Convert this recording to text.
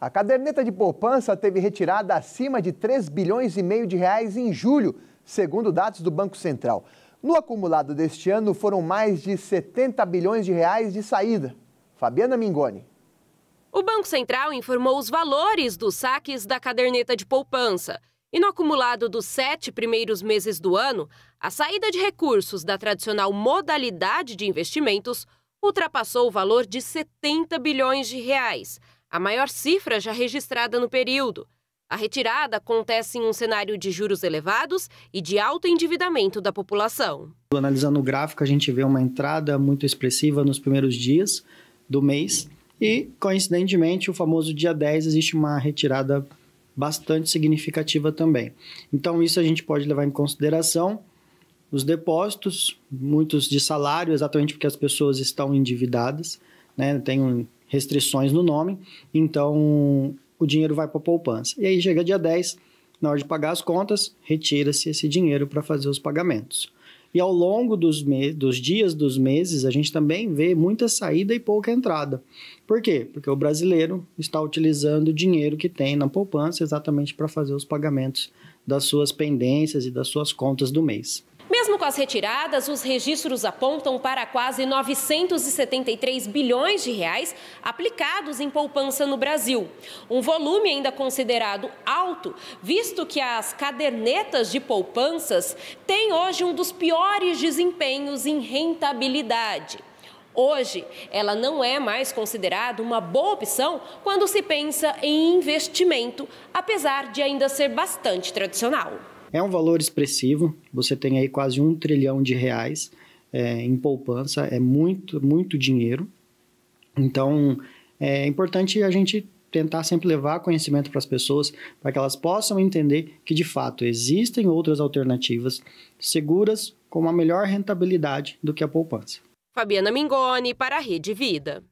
A caderneta de poupança teve retirada acima de 3 bilhões e meio de reais em julho, segundo dados do Banco Central. No acumulado deste ano foram mais de 70 bilhões de reais de saída. Fabiana Mingoni. O Banco Central informou os valores dos saques da caderneta de poupança. E no acumulado dos sete primeiros meses do ano, a saída de recursos da tradicional modalidade de investimentos ultrapassou o valor de 70 bilhões de reais a maior cifra já registrada no período. A retirada acontece em um cenário de juros elevados e de alto endividamento da população. Analisando o gráfico, a gente vê uma entrada muito expressiva nos primeiros dias do mês e, coincidentemente, o famoso dia 10 existe uma retirada bastante significativa também. Então, isso a gente pode levar em consideração os depósitos, muitos de salário, exatamente porque as pessoas estão endividadas, né? Tem um, restrições no nome, então o dinheiro vai para a poupança. E aí chega dia 10, na hora de pagar as contas, retira-se esse dinheiro para fazer os pagamentos. E ao longo dos, dos, dias, dos meses, a gente também vê muita saída e pouca entrada. Por quê? Porque o brasileiro está utilizando o dinheiro que tem na poupança exatamente para fazer os pagamentos das suas pendências e das suas contas do mês. Mesmo com as retiradas, os registros apontam para quase 973 bilhões de reais aplicados em poupança no Brasil. Um volume ainda considerado alto, visto que as cadernetas de poupanças têm hoje um dos piores desempenhos em rentabilidade. Hoje, ela não é mais considerada uma boa opção quando se pensa em investimento, apesar de ainda ser bastante tradicional. É um valor expressivo, você tem aí quase um trilhão de reais é, em poupança, é muito, muito dinheiro. Então, é importante a gente tentar sempre levar conhecimento para as pessoas, para que elas possam entender que de fato existem outras alternativas seguras com uma melhor rentabilidade do que a poupança. Fabiana Mingoni para a Rede Vida.